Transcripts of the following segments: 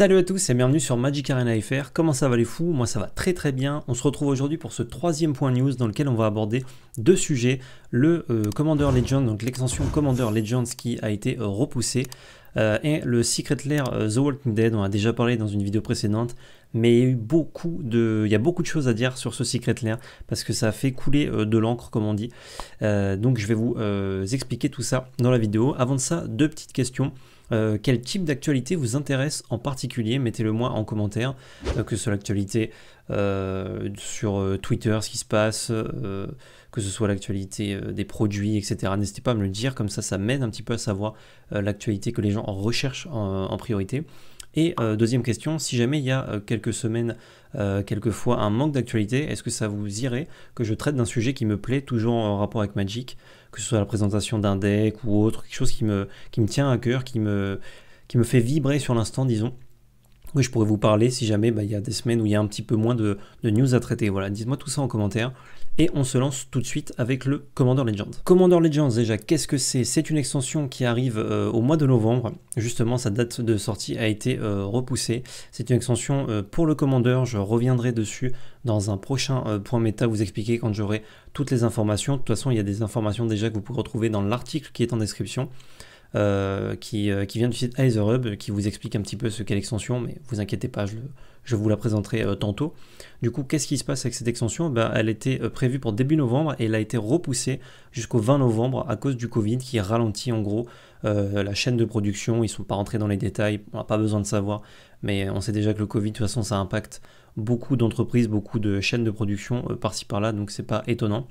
Salut à tous et bienvenue sur Magic Arena FR. Comment ça va les fous Moi ça va très très bien. On se retrouve aujourd'hui pour ce troisième point news dans lequel on va aborder deux sujets. Le euh, Commander Legends, donc l'extension Commander Legends qui a été euh, repoussée. Euh, et le Secret Lair The Walking Dead, on a déjà parlé dans une vidéo précédente, mais il eu beaucoup de, il y a beaucoup de choses à dire sur ce Secret Lair parce que ça a fait couler de l'encre comme on dit. donc je vais vous expliquer tout ça dans la vidéo. Avant de ça, deux petites questions. Euh, quel type d'actualité vous intéresse en particulier Mettez-le moi en commentaire, euh, que ce soit l'actualité euh, sur Twitter, ce qui se passe, que ce soit l'actualité des produits, etc. N'hésitez pas à me le dire, comme ça ça m'aide un petit peu à savoir l'actualité que les gens recherchent en, priorité. Et deuxième question, si jamais il y a quelques semaines, quelquefois quelques fois, un manque d'actualité, est-ce que ça vous irait que je traite d'un sujet qui me plaît, toujours en rapport avec Magic que ce soit la présentation d'un deck ou autre, quelque chose qui me, qui me tient à cœur, qui me, qui me fait vibrer sur l'instant, disons oui, je pourrais vous parler si jamais bah, il y a des semaines où il y a un petit peu moins de, news à traiter. Voilà, dites-moi tout ça en commentaire. Et on se lance tout de suite avec le Commander Legends. Commander Legends, déjà, qu'est-ce que c'est C'est une extension qui arrive euh, au mois de novembre. Justement, sa date de sortie a été euh, repoussée. C'est une extension euh, pour le Commander. Je reviendrai dessus dans un prochain point méta. Vous expliquer quand j'aurai toutes les informations. De toute façon, il y a des informations déjà que vous pouvez retrouver dans l'article qui est en description. Euh, euh, qui, vient du site Hub, qui vous explique un petit peu ce qu'est l'extension, mais vous inquiétez pas, je, je vous la présenterai euh, tantôt. Du coup, qu'est-ce qui se passe avec cette extension eh ben, Elle était prévue pour début novembre et elle a été repoussée jusqu'au 20 novembre à cause du Covid qui ralentit en gros la chaîne de production. Ils ne sont pas rentrés dans les détails, on n'a pas besoin de savoir, mais on sait déjà que le Covid, de toute façon, ça impacte beaucoup d'entreprises, beaucoup de chaînes de production par-ci par-là, donc c'est pas étonnant.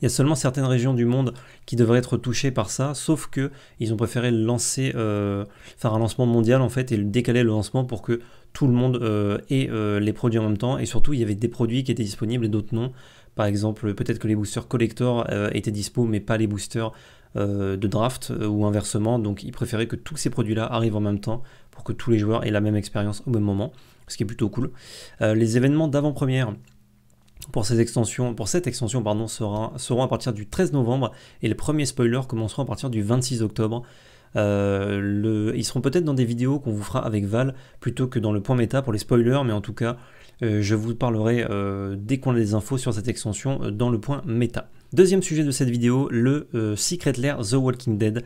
Il y a seulement certaines régions du monde qui devraient être touchées par ça, sauf que ils ont préféré lancer, euh, faire un lancement mondial en fait et décaler le lancement pour que tout le monde euh, ait euh, les produits en même temps. Et surtout, il y avait des produits qui étaient disponibles et d'autres non. Par exemple, peut-être que les boosters collector étaient dispo, mais pas les boosters de draft ou inversement. Donc, ils préféraient que tous ces produits-là arrivent en même temps pour que tous les joueurs aient la même expérience au même moment, ce qui est plutôt cool. les événements d'avant-première pour, ces extensions, pour cette extension pardon, seront à partir du 13 novembre et les premiers spoilers commenceront à partir du 26 octobre. Euh, ils seront peut-être dans des vidéos qu'on vous fera avec Val plutôt que dans le point méta pour les spoilers, mais en tout cas, euh, je vous parlerai euh, dès qu'on a des infos sur cette extension dans le point méta. Deuxième sujet de cette vidéo, le Secret Lair The Walking Dead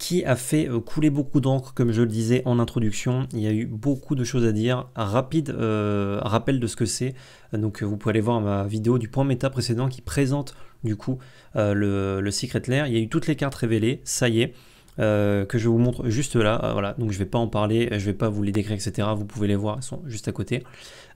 qui a fait euh, couler beaucoup d'encre, comme je le disais en introduction. Il y a eu beaucoup de choses à dire. rapide euh, rappel de ce que c'est. Donc euh, vous pouvez aller voir ma vidéo du point méta précédent qui présente du coup le, Secret Lair. Il y a eu toutes les cartes révélées, ça y est. que je vous montre juste là, voilà, donc je ne vais pas en parler, je ne vais pas vous les décrire, etc. Vous pouvez les voir, elles sont juste à côté.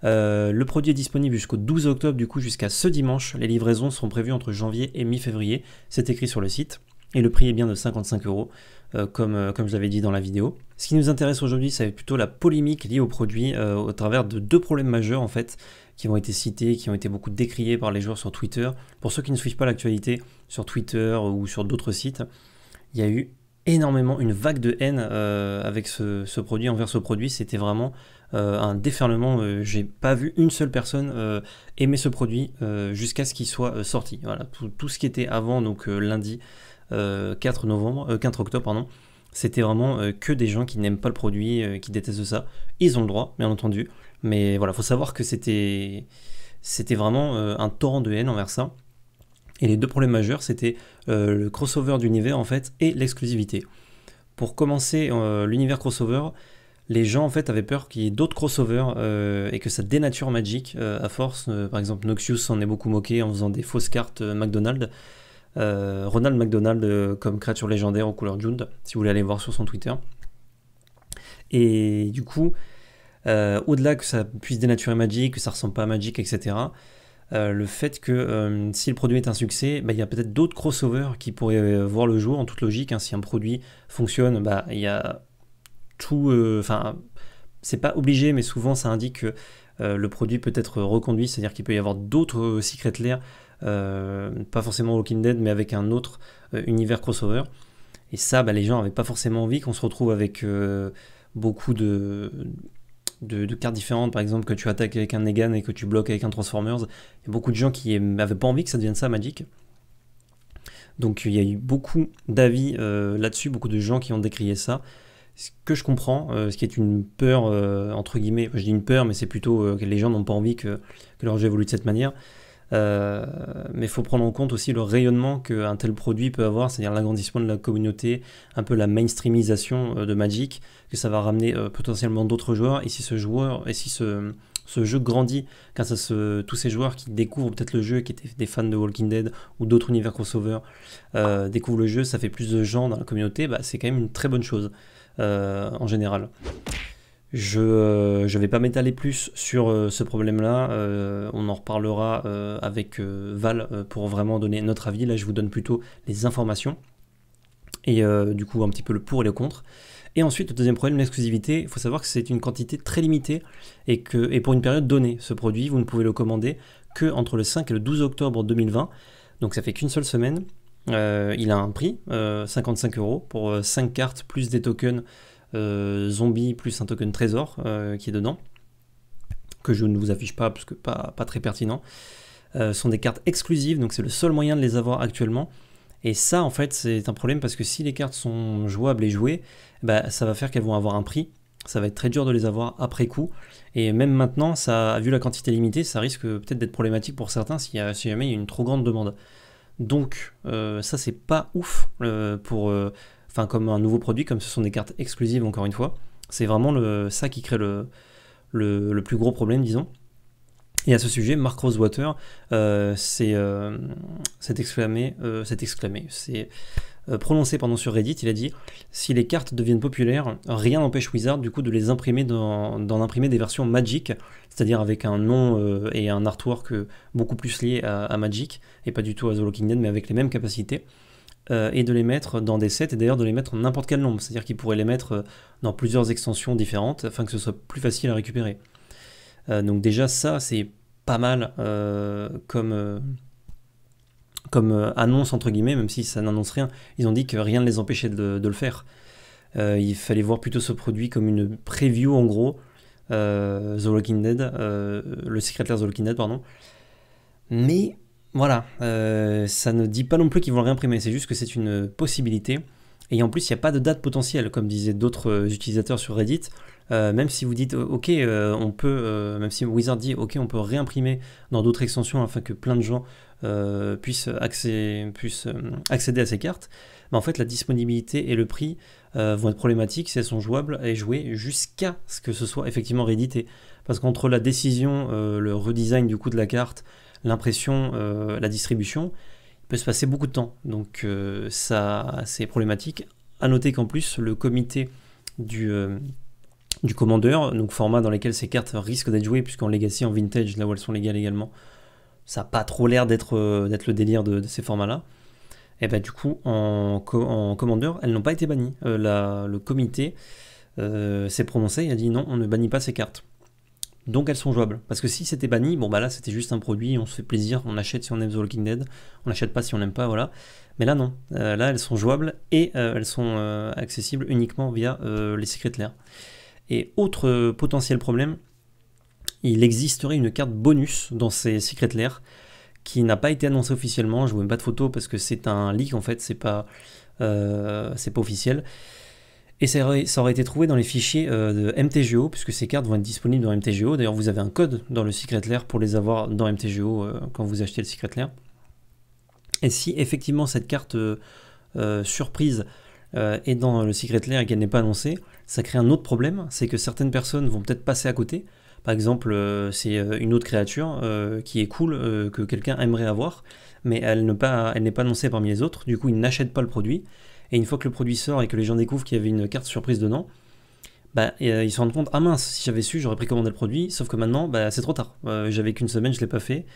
le produit est disponible jusqu'au 12 octobre, du coup jusqu'à ce dimanche. Les livraisons sont prévues entre janvier et mi-février, c'est écrit sur le site et le prix est bien de 55 euros, euh, comme, euh, comme je l'avais dit dans la vidéo. Ce qui nous intéresse aujourd'hui, c'est plutôt la polémique liée au produit euh, au travers de deux problèmes majeurs en fait qui ont été cités, qui ont été beaucoup décriés par les joueurs sur Twitter. Pour ceux qui ne suivent pas l'actualité sur Twitter ou sur d'autres sites, il y a eu énormément une vague de haine avec ce, produit envers ce produit. C'était vraiment un déferlement. J'ai pas vu une seule personne aimer ce produit jusqu'à ce qu'il soit sorti. Voilà, tout, ce qui était avant, donc lundi, 4 euh, novembre, 4 euh, octobre, pardon. C'était vraiment euh, que des gens qui n'aiment pas le produit, qui détestent ça. Ils ont le droit, bien entendu. Mais voilà, faut savoir que c'était c'était vraiment un torrent de haine envers ça. Et les deux problèmes majeurs, c'était le crossover d'univers en fait et l'exclusivité. Pour commencer l'univers crossover, les gens en fait avaient peur qu'il y ait d'autres crossovers et que ça dénature Magic à force. par exemple, Noxious s'en est beaucoup moqué en faisant des fausses cartes McDonald's. Euh, Ronald McDonald euh, comme créature légendaire en couleur June, si vous voulez aller voir sur son Twitter. Et du coup, euh, au-delà que ça puisse dénaturer Magic, que ça ressemble pas à Magic, etc., le fait que si le produit est un succès, bah, il y a peut-être d'autres crossovers qui pourraient voir le jour en toute logique. Hein. si un produit fonctionne, bah, il y a tout. Enfin, c'est pas obligé, mais souvent ça indique que le produit peut être reconduit, c'est-à-dire qu'il peut y avoir d'autres secrets lair euh, pas forcément Walking Dead, mais avec un autre euh, univers crossover. Et ça, bah, les gens n'avaient pas forcément envie qu'on se retrouve avec euh, beaucoup de, cartes différentes, par exemple que tu attaques avec un Negan et que tu bloques avec un Transformers. Il y a beaucoup de gens qui n'avaient pas envie que ça devienne ça Magic. Donc il y a eu beaucoup d'avis là-dessus, beaucoup de gens qui ont décrié ça. Ce que je comprends, ce qui est une peur, entre guillemets, je dis une peur, mais c'est plutôt que les gens n'ont pas envie que, que leur jeu évolue de cette manière. Euh, mais il faut prendre en compte aussi le rayonnement qu'un tel produit peut avoir, c'est-à-dire l'agrandissement de la communauté, un peu la mainstreamisation euh, de Magic, que ça va ramener euh, potentiellement d'autres joueurs. Et si ce joueur, et si ce, jeu grandit grâce à ce, tous ces joueurs qui découvrent peut-être le jeu, qui étaient des fans de Walking Dead ou d'autres univers crossover, découvrent le jeu, ça fait plus de gens dans la communauté, bah, c'est quand même une très bonne chose en général. Je ne euh, vais pas m'étaler plus sur euh, ce problème-là. Euh, on en reparlera avec Val pour vraiment donner notre avis. Là, je vous donne plutôt les informations et du coup un petit peu le pour et le contre. Et ensuite, le deuxième problème, l'exclusivité. Il faut savoir que c'est une quantité très limitée et que et pour une période donnée, ce produit, vous ne pouvez le commander que entre le 5 et le 12 octobre 2020. Donc ça fait qu'une seule semaine. il a un prix, 55 euros pour 5 cartes plus des tokens euh, zombie plus un token trésor euh, qui est dedans, que je ne vous affiche pas parce que pas, pas très pertinent, euh, sont des cartes exclusives, donc c'est le seul moyen de les avoir actuellement. Et ça, en fait, c'est un problème parce que si les cartes sont jouables et jouées, bah, ça va faire qu'elles vont avoir un prix. Ça va être très dur de les avoir après coup. Et même maintenant, ça, vu la quantité limitée, ça risque peut-être d'être problématique pour certains si, jamais il y a une trop grande demande. Donc, ça, c'est pas ouf pour enfin comme un nouveau produit, comme ce sont des cartes exclusives encore une fois. C'est vraiment le, ça qui crée le, plus gros problème, disons. Et à ce sujet, Mark Rosewater s'est euh, euh, exclamé, euh, exclamé, s'est euh, prononcé pendant sur Reddit, il a dit « Si les cartes deviennent populaires, rien n'empêche Wizard du coup de les imprimer d'en dans, imprimer des versions Magic, c'est-à-dire avec un nom et un artwork beaucoup plus lié à, à Magic, et pas du tout à The Walking Dead, mais avec les mêmes capacités. » Euh, et de les mettre dans des sets, et d'ailleurs de les mettre en n'importe quel nombre. C'est-à-dire qu'ils pourraient les mettre euh, dans plusieurs extensions différentes afin que ce soit plus facile à récupérer. Euh, donc déjà ça, c'est pas mal comme, comme annonce, entre guillemets, même si ça n'annonce rien. Ils ont dit que rien ne les empêchait de, le faire. il fallait voir plutôt ce produit comme une preview, en gros, The Walking Dead, le secrétaire The Walking Dead, pardon. Mais voilà, euh, ça ne dit pas non plus qu'ils vont réimprimer, c'est juste que c'est une possibilité. Et en plus, il n'y a pas de date potentielle, comme disaient d'autres euh, utilisateurs sur Reddit. Euh, même si vous dites OK, on peut, même si Wizard dit OK, on peut réimprimer dans d'autres extensions afin que plein de gens puissent, accéder à ces cartes, mais bah, en fait la disponibilité et le prix vont être problématiques si elles sont jouables et jouées jusqu'à ce que ce soit effectivement réédité. Parce qu'entre la décision, le redesign du coup de la carte l'impression, euh, la distribution, il peut se passer beaucoup de temps. Donc euh, ça, c'est problématique. À noter qu'en plus, le comité du, euh, du commandeur, donc format dans lequel ces cartes risquent d'être jouées, puisqu'en legacy, en vintage, là où elles sont légales également, ça n'a pas trop l'air d'être, d'être le délire de, ces formats-là. Et eh bien du coup, en, commandeur, elles n'ont pas été bannies. le comité s'est prononcé et a dit non, on ne bannit pas ces cartes. Donc elles sont jouables. Parce que si c'était banni, bon bah là c'était juste un produit, on se fait plaisir, on achète si on aime The Walking Dead, on n'achète pas si on n'aime pas, voilà. Mais là non, euh, là elles sont jouables et euh, elles sont euh, accessibles uniquement via les secrets de l'air. Et autre potentiel problème, il existerait une carte bonus dans ces secrets de l'air qui n'a pas été annoncée officiellement, je vous mets pas de photo parce que c'est un leak en fait, c'est pas, pas officiel et ça aurait, été trouvé dans les fichiers euh, de MTGO, puisque ces cartes vont être disponibles dans MTGO. D'ailleurs, vous avez un code dans le Secret Lair pour les avoir dans MTGO euh, quand vous achetez le Secret Lair. Et si effectivement cette carte euh, surprise est dans le Secret Lair et qu'elle n'est pas annoncée, ça crée un autre problème, c'est que certaines personnes vont peut-être passer à côté. Par exemple, c'est une autre créature qui est cool, que quelqu'un aimerait avoir, mais elle n'est pas, pas annoncée parmi les autres, du coup ils n'achètent pas le produit et une fois que le produit sort et que les gens découvrent qu'il y avait une carte surprise dedans, bah, euh, ils se rendent compte, ah mince, si j'avais su, j'aurais précommandé le produit, sauf que maintenant, bah, c'est trop tard. Euh, j'avais qu'une semaine, je ne l'ai pas fait,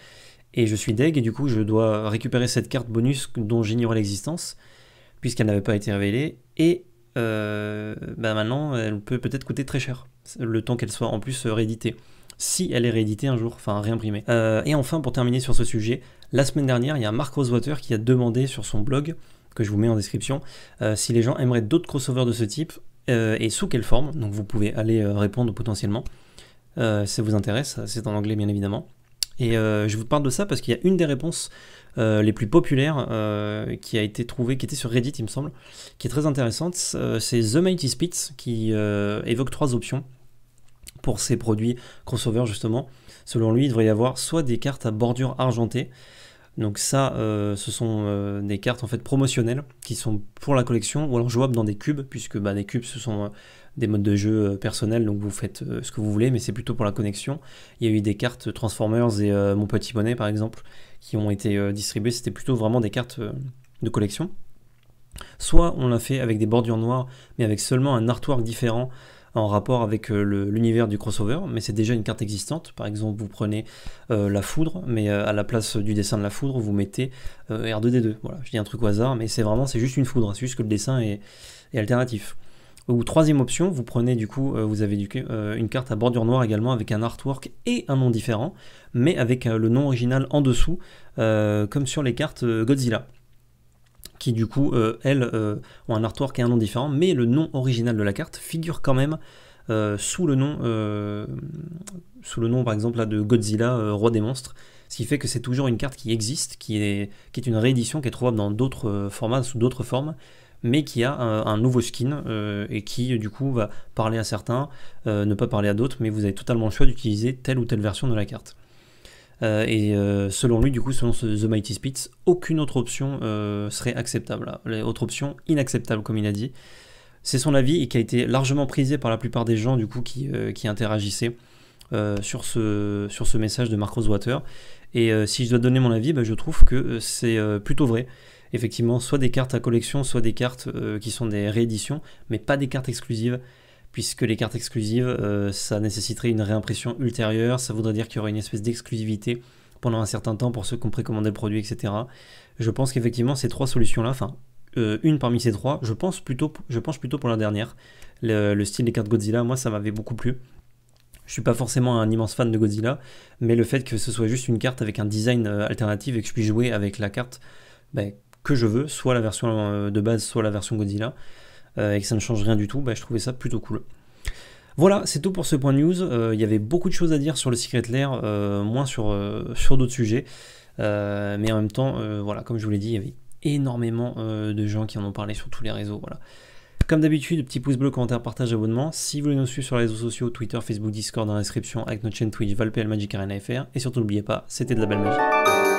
et je suis deg, et du coup, je dois récupérer cette carte bonus dont j'ignorais l'existence, puisqu'elle n'avait pas été révélée, et euh, bah, maintenant, elle peut peut-être coûter très cher, le temps qu'elle soit en plus rééditée. Si elle est rééditée un jour, enfin réimprimée. et enfin, pour terminer sur ce sujet, la semaine dernière, il y a Mark Rosewater qui a demandé sur son blog que je vous mets en description, euh, si les gens aimeraient d'autres crossovers de ce type euh, et sous quelle forme. Donc vous pouvez aller euh, répondre potentiellement si ça vous intéresse. C'est en anglais bien évidemment. Et je vous parle de ça parce qu'il y a une des réponses les plus populaires qui a été trouvée, qui était sur Reddit il me semble, qui est très intéressante. C'est The Mighty Spitz qui évoque trois options pour ces produits crossover justement. Selon lui, il devrait y avoir soit des cartes à bordure argentée, donc ça, euh, ce sont euh, des cartes en fait promotionnelles qui sont pour la collection ou alors jouables dans des cubes puisque bah, des cubes ce sont euh, des modes de jeu personnels donc vous faites ce que vous voulez mais c'est plutôt pour la connexion. Il y a eu des cartes Transformers et Mon Petit Bonnet par exemple qui ont été distribuées. C'était plutôt vraiment des cartes de collection. Soit on l'a fait avec des bordures noires mais avec seulement un artwork différent en rapport avec euh, l'univers du crossover, mais c'est déjà une carte existante. Par exemple, vous prenez euh, la foudre, mais euh, à la place du dessin de la foudre, vous mettez R2D2. Voilà, je dis un truc au hasard, mais c'est vraiment, c'est juste une foudre, c'est juste que le dessin est, alternatif. Ou troisième option, vous prenez du coup, vous avez une carte à bordure noire également avec un artwork et un nom différent, mais avec le nom original en dessous, comme sur les cartes Godzilla qui du coup, elle euh, elles, euh, ont un artwork et un nom différent, mais le nom original de la carte figure quand même euh, sous le nom, sous le nom par exemple de Godzilla, roi des monstres, ce qui fait que c'est toujours une carte qui existe, qui est, qui est une réédition qui est trouvable dans d'autres formats, sous d'autres formes, mais qui a un nouveau skin et qui du coup va parler à certains, ne pas parler à d'autres, mais vous avez totalement le choix d'utiliser telle ou telle version de la carte. Euh, et euh, selon lui, du coup, selon The Mighty Spitz, aucune autre option euh, serait acceptable. Autre option inacceptable, comme il a dit. C'est son avis et qui a été largement prisé par la plupart des gens du coup qui, interagissaient sur, ce, sur ce message de Marcos Water. Et si je dois donner mon avis, bah, je trouve que c'est plutôt vrai. Effectivement, soit des cartes à collection, soit des cartes qui sont des rééditions, mais pas des cartes exclusives puisque les cartes exclusives, euh, ça nécessiterait une réimpression ultérieure, ça voudrait dire qu'il y aurait une espèce d'exclusivité pendant un certain temps pour ceux qui ont précommandé le produit, etc. Je pense qu'effectivement, ces trois solutions-là, enfin, euh, une parmi ces trois, je pense plutôt, je pense plutôt pour la dernière. Le, style des cartes Godzilla, moi, ça m'avait beaucoup plu. Je suis pas forcément un immense fan de Godzilla, mais le fait que ce soit juste une carte avec un design euh, alternatif et que je puisse jouer avec la carte ben, que je veux, soit la version de base, soit la version Godzilla, euh, et que ça ne change rien du tout, bah, je trouvais ça plutôt cool. Voilà, c'est tout pour ce point de news. Euh, il y avait beaucoup de choses à dire sur le Secret Lair, euh, moins sur, sur d'autres sujets. mais en même temps, voilà, comme je vous l'ai dit, il y avait énormément de gens qui en ont parlé sur tous les réseaux. Voilà. Comme d'habitude, petit pouce bleu, commentaire, partage, abonnement. Si vous voulez nous suivre sur les réseaux sociaux, Twitter, Facebook, Discord, dans l'inscription, avec notre chaîne Twitch, Valpel, Magic Et surtout, n'oubliez pas, c'était de la belle magie.